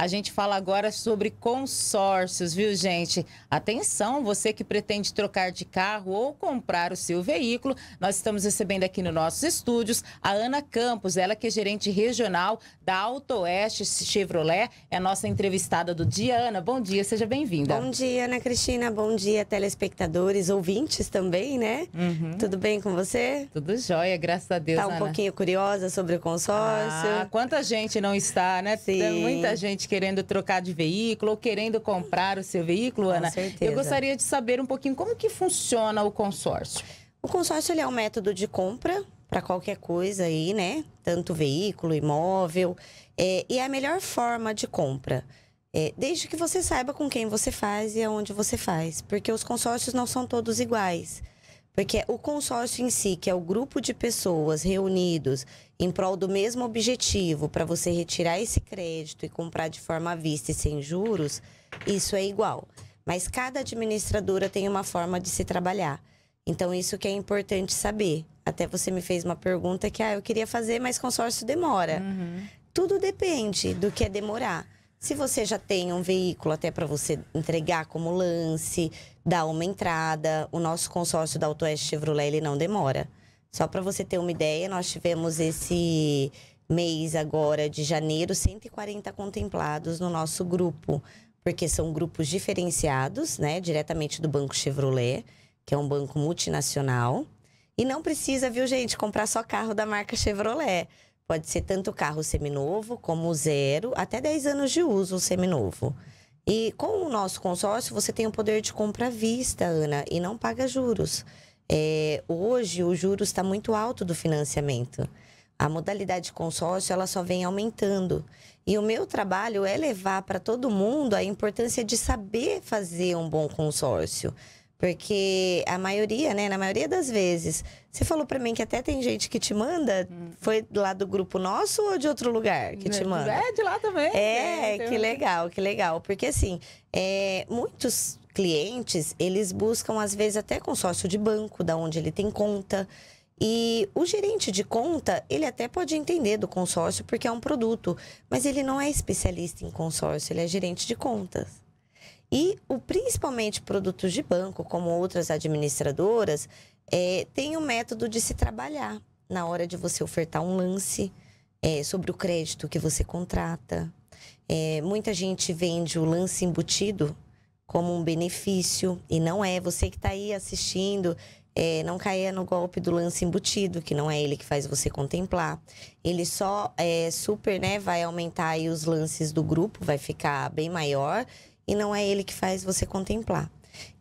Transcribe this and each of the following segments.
A gente fala agora sobre consórcios, viu, gente? Atenção, você que pretende trocar de carro ou comprar o seu veículo, nós estamos recebendo aqui nos nossos estúdios a Ana Campos, ela que é gerente regional da Alto Oeste Chevrolet, é a nossa entrevistada do dia. Ana, bom dia, seja bem-vinda. Bom dia, Ana Cristina, bom dia, telespectadores, ouvintes também, né? Uhum. Tudo bem com você? Tudo jóia, graças a Deus. Tá um pouquinho curiosa sobre o consórcio. Ah, quanta gente não está, né? Sim. Tem muita gente querendo trocar de veículo ou querendo comprar o seu veículo, Com Ana, certeza. eu gostaria de saber um pouquinho como que funciona o consórcio. O consórcio é um método de compra para qualquer coisa aí, né? Tanto veículo, imóvel. É, e é a melhor forma de compra. É, desde que você saiba com quem você faz e aonde você faz. Porque os consórcios não são todos iguais. Porque o consórcio em si, que é o grupo de pessoas reunidos em prol do mesmo objetivo para você retirar esse crédito e comprar de forma à vista e sem juros, isso é igual. Mas cada administradora tem uma forma de se trabalhar. Então, isso que é importante saber. Até você me fez uma pergunta que ah, eu queria fazer, mas consórcio demora. Uhum. Tudo depende do que é demorar. Se você já tem um veículo até para você entregar como lance, dar uma entrada, o nosso consórcio da Autoeste Chevrolet ele não demora. Só para você ter uma ideia, nós tivemos esse mês agora de janeiro 140 contemplados no nosso grupo, porque são grupos diferenciados, né, diretamente do Banco Chevrolet, que é um banco multinacional. E não precisa, viu, gente, comprar só carro da marca Chevrolet. Pode ser tanto carro seminovo como zero, até 10 anos de uso seminovo. E com o nosso consórcio, você tem o poder de compra à vista, Ana, e não paga juros. É, hoje, o juros está muito alto do financiamento. A modalidade de consórcio, ela só vem aumentando. E o meu trabalho é levar para todo mundo a importância de saber fazer um bom consórcio. Porque a maioria, né, na maioria das vezes, você falou para mim que até tem gente que te manda, hum. foi lá do grupo nosso ou de outro lugar que te é, manda? É, de lá também. É, é que legal, que legal. Porque assim, é, muitos clientes, eles buscam às vezes até consórcio de banco, da onde ele tem conta. E o gerente de conta, ele até pode entender do consórcio porque é um produto, mas ele não é especialista em consórcio, ele é gerente de contas. E o, principalmente produtos de banco, como outras administradoras, é, tem o um método de se trabalhar na hora de você ofertar um lance é, sobre o crédito que você contrata. É, muita gente vende o lance embutido como um benefício, e não é. Você que está aí assistindo, é, não caia no golpe do lance embutido, que não é ele que faz você contemplar. Ele só é, super, né, vai aumentar aí os lances do grupo, vai ficar bem maior e não é ele que faz você contemplar.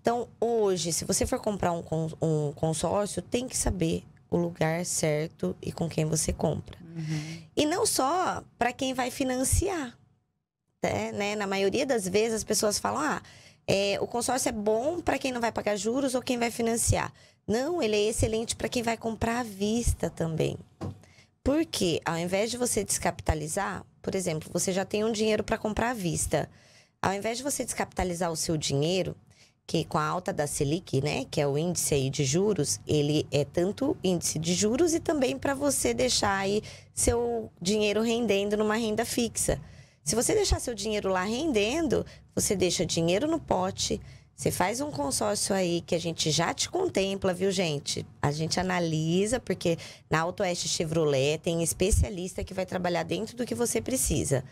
Então, hoje, se você for comprar um, um consórcio, tem que saber o lugar certo e com quem você compra. Uhum. E não só para quem vai financiar. Né? né? Na maioria das vezes as pessoas falam: ah, é, o consórcio é bom para quem não vai pagar juros ou quem vai financiar. Não, ele é excelente para quem vai comprar à vista também. Porque ao invés de você descapitalizar, por exemplo, você já tem um dinheiro para comprar à vista ao invés de você descapitalizar o seu dinheiro, que com a alta da Selic, né, que é o índice aí de juros, ele é tanto índice de juros e também para você deixar aí seu dinheiro rendendo numa renda fixa. Se você deixar seu dinheiro lá rendendo, você deixa dinheiro no pote, você faz um consórcio aí que a gente já te contempla, viu, gente? A gente analisa, porque na Auto Oeste Chevrolet tem especialista que vai trabalhar dentro do que você precisa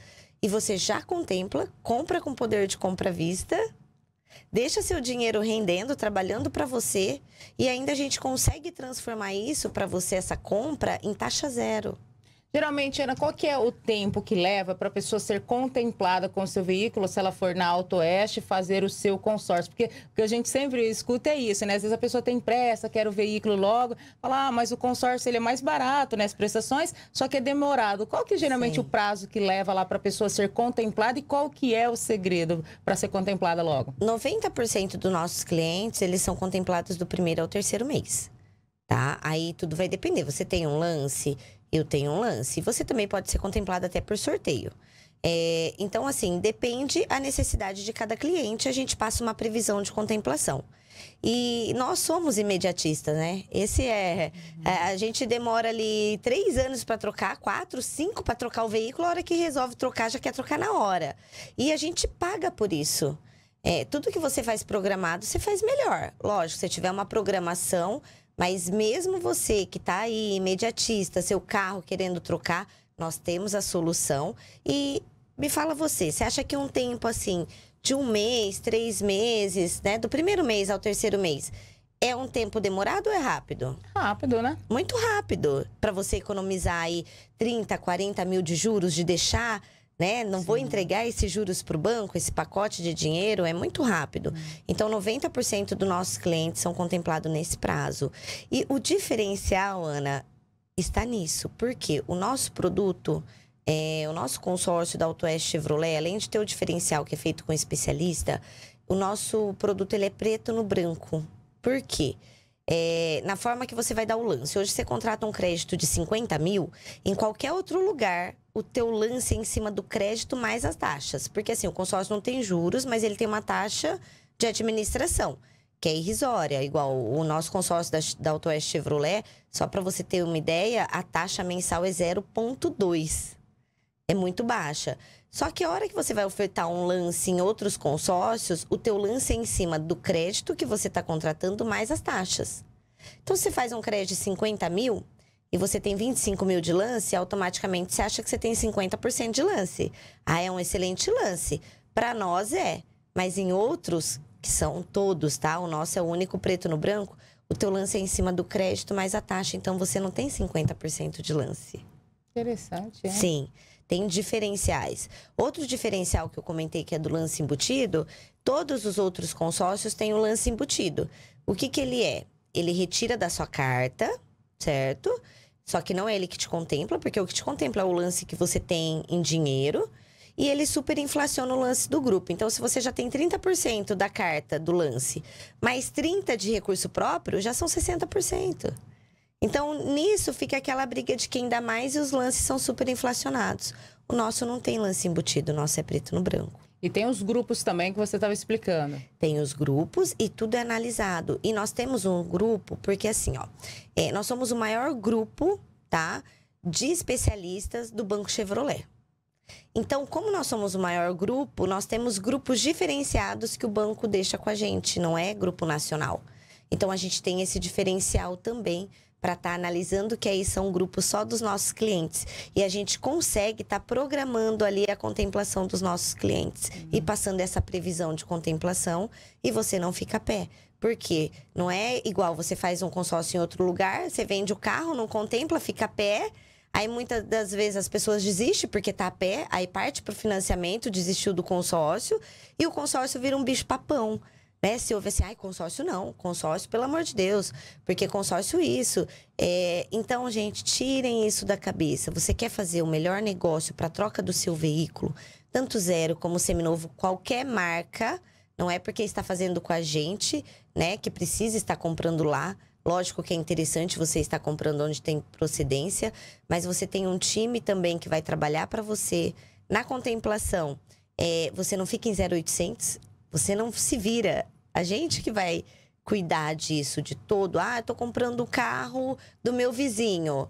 e você já contempla, compra com poder de compra à vista, deixa seu dinheiro rendendo, trabalhando para você e ainda a gente consegue transformar isso para você essa compra em taxa zero. Geralmente, Ana, qual que é o tempo que leva para a pessoa ser contemplada com o seu veículo, se ela for na Autoeste, fazer o seu consórcio? Porque o que a gente sempre escuta é isso, né? Às vezes a pessoa tem pressa, quer o veículo logo, fala, ah, mas o consórcio ele é mais barato, né? As prestações, só que é demorado. Qual que é geralmente Sim. o prazo que leva lá para a pessoa ser contemplada e qual que é o segredo para ser contemplada logo? 90% dos nossos clientes, eles são contemplados do primeiro ao terceiro mês, tá? Aí tudo vai depender. Você tem um lance eu tenho um lance. Você também pode ser contemplado até por sorteio. É, então, assim, depende a necessidade de cada cliente, a gente passa uma previsão de contemplação. E nós somos imediatistas, né? Esse é. A, é, a, gente demora ali três anos para trocar, quatro, cinco para trocar o veículo, a hora que resolve trocar, já quer trocar na hora. E a gente paga por isso. É, tudo que você faz programado, você faz melhor. Lógico, se tiver uma programação, mas mesmo você que está aí, imediatista, seu carro querendo trocar, nós temos a solução. E me fala você, você acha que um tempo assim, de um mês, três meses, né? Do primeiro mês ao terceiro mês, é um tempo demorado ou é rápido? Rápido, né? Muito rápido. Para você economizar aí 30, 40 mil de juros, de deixar né? Não Sim. vou entregar esses juros para o banco, esse pacote de dinheiro, é muito rápido. Hum. Então, 90% dos nossos clientes são contemplados nesse prazo. E o diferencial, Ana, está nisso, porque o nosso produto. É, o nosso consórcio da AutoEst Chevrolet, além de ter o diferencial que é feito com especialista, o nosso produto ele é preto no branco. Por quê? É, na forma que você vai dar o lance. Hoje você contrata um crédito de 50 mil, em qualquer outro lugar o teu lance em cima do crédito mais as taxas. Porque assim, o consórcio não tem juros, mas ele tem uma taxa de administração, que é irrisória. Igual o nosso consórcio da, da Autoeste Chevrolet, só para você ter uma ideia, a taxa mensal é 0,2. É muito baixa. Só que a hora que você vai ofertar um lance em outros consórcios, o teu lance é em cima do crédito que você está contratando mais as taxas. Então, se você faz um crédito de 50 mil, e você tem 25 mil de lance, automaticamente você acha que você tem 50% de lance. Ah, é um excelente lance. Para nós é, mas em outros, que são todos, tá? O nosso é o único preto no branco, o teu lance é em cima do crédito mais a taxa, então você não tem 50% de lance. Interessante, é? Sim. Tem diferenciais. Outro diferencial que eu comentei que é do lance embutido, todos os outros consórcios têm o lance embutido. O que que ele é? Ele retira da sua carta, certo? Só que não é ele que te contempla, porque o que te contempla é o lance que você tem em dinheiro. E ele superinflaciona o lance do grupo. Então, se você já tem 30% da carta do lance, mais 30% de recurso próprio, já são 60%. Então, nisso fica aquela briga de quem dá mais e os lances são superinflacionados. O nosso não tem lance embutido, o nosso é preto no branco. E tem os grupos também que você estava explicando. Tem os grupos e tudo é analisado. E nós temos um grupo, porque assim, ó, é, nós somos o maior grupo, tá? De especialistas do Banco Chevrolet. Então, como nós somos o maior grupo, nós temos grupos diferenciados que o banco deixa com a gente, não é grupo nacional. Então, a gente tem esse diferencial também para estar tá analisando, que aí são grupos só dos nossos clientes. E a gente consegue estar tá programando ali a contemplação dos nossos clientes uhum. e passando essa previsão de contemplação e você não fica a pé. Porque não é igual você faz um consórcio em outro lugar, você vende o carro, não contempla, fica a pé. Aí muitas das vezes as pessoas desistem porque tá a pé, aí parte para o financiamento, desistiu do consórcio, e o consórcio vira um bicho papão. Né? Se houve assim, ai, consórcio não, consórcio, pelo amor de Deus, porque consórcio isso. É... então, gente, tirem isso da cabeça. Você quer fazer o melhor negócio para troca do seu veículo, tanto zero como seminovo, qualquer marca, não é porque está fazendo com a gente, né, que precisa estar comprando lá. Lógico que é interessante você estar comprando onde tem procedência, mas você tem um time também que vai trabalhar para você. Na contemplação, é, você não fica em 0800, você não se vira. A gente que vai cuidar disso, de todo. Ah, eu tô comprando o carro do meu vizinho.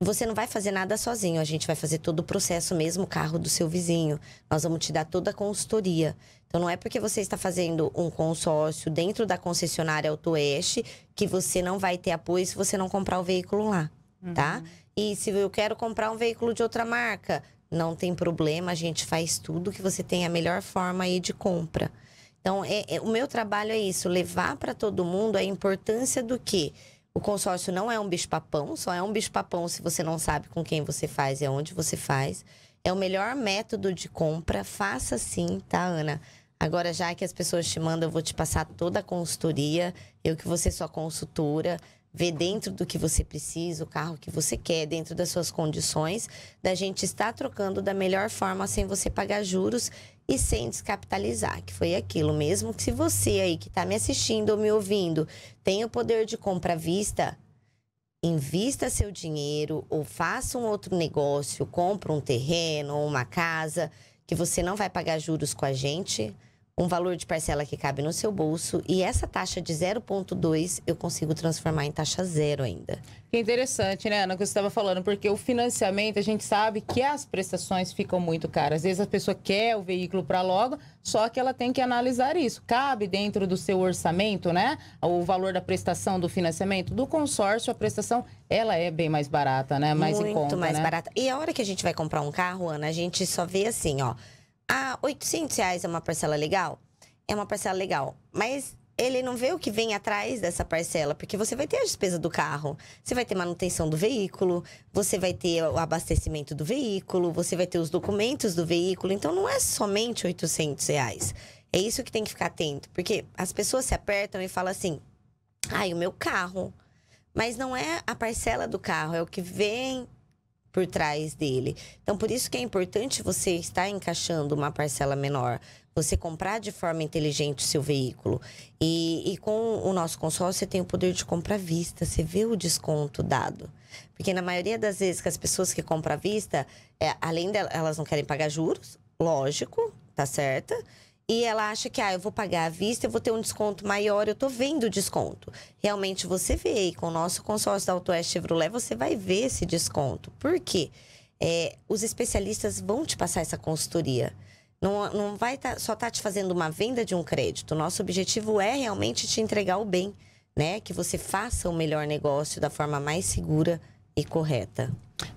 Você não vai fazer nada sozinho, a gente vai fazer todo o processo mesmo, o carro do seu vizinho. Nós vamos te dar toda a consultoria. Então não é porque você está fazendo um consórcio dentro da concessionária Autoeste que você não vai ter apoio se você não comprar o veículo lá, tá? uhum. tá? E se eu quero comprar um veículo de outra marca, não tem problema, a gente faz tudo que você tem a melhor forma aí de compra. Então, é, é, o meu trabalho é isso, levar para todo mundo a importância do que o consórcio não é um bicho-papão, só é um bicho-papão se você não sabe com quem você faz e aonde você faz. É o melhor método de compra, faça sim, tá, Ana? Agora, já que as pessoas te mandam, eu vou te passar toda a consultoria, eu que vou ser sua consultora ver dentro do que você precisa, o carro que você quer, dentro das suas condições, da gente estar trocando da melhor forma sem você pagar juros e sem descapitalizar, que foi aquilo mesmo que se você aí que está me assistindo ou me ouvindo tem o poder de compra à vista, invista seu dinheiro ou faça um outro negócio, compra um terreno ou uma casa que você não vai pagar juros com a gente um valor de parcela que cabe no seu bolso e essa taxa de 0,2 eu consigo transformar em taxa zero ainda. Que interessante, né, Ana, o que você estava falando, porque o financiamento, a gente sabe que as prestações ficam muito caras. Às vezes a pessoa quer o veículo para logo, só que ela tem que analisar isso. Cabe dentro do seu orçamento, né, o valor da prestação do financiamento? Do consórcio, a prestação, ela é bem mais barata, né? Mais muito em conta, muito mais né? barata. E a hora que a gente vai comprar um carro, Ana, a gente só vê assim, ó ah, 800 reais é uma parcela legal? É uma parcela legal. Mas ele não vê o que vem atrás dessa parcela, porque você vai ter a despesa do carro, você vai ter manutenção do veículo, você vai ter o abastecimento do veículo, você vai ter os documentos do veículo. Então não é somente 800 reais. É isso que tem que ficar atento, porque as pessoas se apertam e falam assim: ai, o meu carro. Mas não é a parcela do carro, é o que vem por trás dele. Então, por isso que é importante você estar encaixando uma parcela menor, você comprar de forma inteligente o seu veículo. E, e com o nosso consórcio, você tem o poder de compra à vista, você vê o desconto dado. Porque na maioria das vezes que as pessoas que compram à vista, é, além delas, elas não querem pagar juros, lógico, tá certa? e ela acha que, ah, eu vou pagar à vista, eu vou ter um desconto maior, eu tô vendo o desconto. Realmente você vê, e com o nosso consórcio da Autoeste Chevrolet, você vai ver esse desconto. Por quê? É, os especialistas vão te passar essa consultoria. Não, não vai tá, só estar tá te fazendo uma venda de um crédito. Nosso objetivo é realmente te entregar o bem, né? Que você faça o melhor negócio da forma mais segura e correta.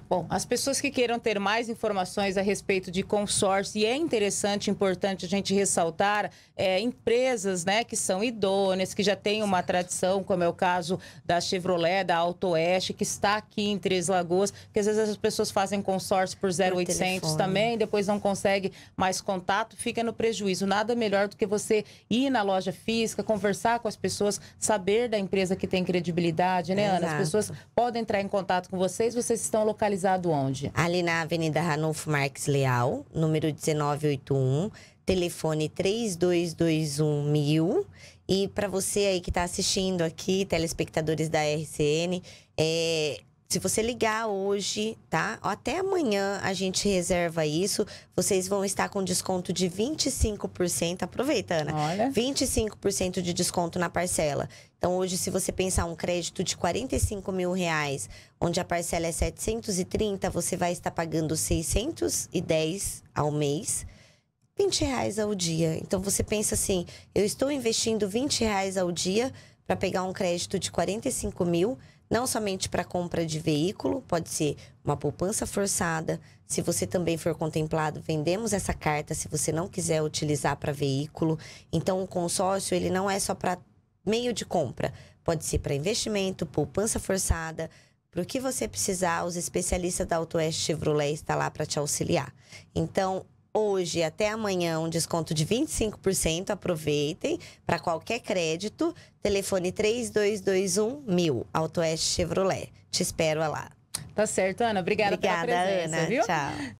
Bom, as pessoas que queiram ter mais informações a respeito de consórcio, e é interessante, importante a gente ressaltar, é, empresas né, que são idôneas, que já têm uma tradição, como é o caso da Chevrolet, da Auto Oeste, que está aqui em Três Lagoas, que às vezes as pessoas fazem consórcio por 0800 também, depois não consegue mais contato, fica no prejuízo. Nada melhor do que você ir na loja física, conversar com as pessoas, saber da empresa que tem credibilidade, né, Exato. Ana? As pessoas podem entrar em contato com vocês, vocês estão localizado onde? Ali na Avenida Ranulfo Marques Leal, número 1981, telefone 3221 mil. E para você aí que está assistindo aqui, telespectadores da RCN, é, se você ligar hoje, tá? Até amanhã a gente reserva isso. Vocês vão estar com desconto de 25%. Aproveita, Ana. Olha. 25% de desconto na parcela. Então, hoje, se você pensar um crédito de 45 mil reais, onde a parcela é 730, você vai estar pagando 610 ao mês. 20 reais ao dia. Então você pensa assim, eu estou investindo 20 reais ao dia para pegar um crédito de 45 mil, não somente para compra de veículo, pode ser uma poupança forçada. Se você também for contemplado, vendemos essa carta se você não quiser utilizar para veículo. Então, o consórcio ele não é só para meio de compra, pode ser para investimento, poupança forçada. Para o que você precisar, os especialistas da AutoEst Chevrolet está lá para te auxiliar. Então, hoje até amanhã um desconto de 25%. Aproveitem para qualquer crédito. Telefone 3221 mil, Autoeste Chevrolet. Te espero lá. Tá certo, Ana. Obrigada, Obrigada pela presença, Ana. viu? Tchau.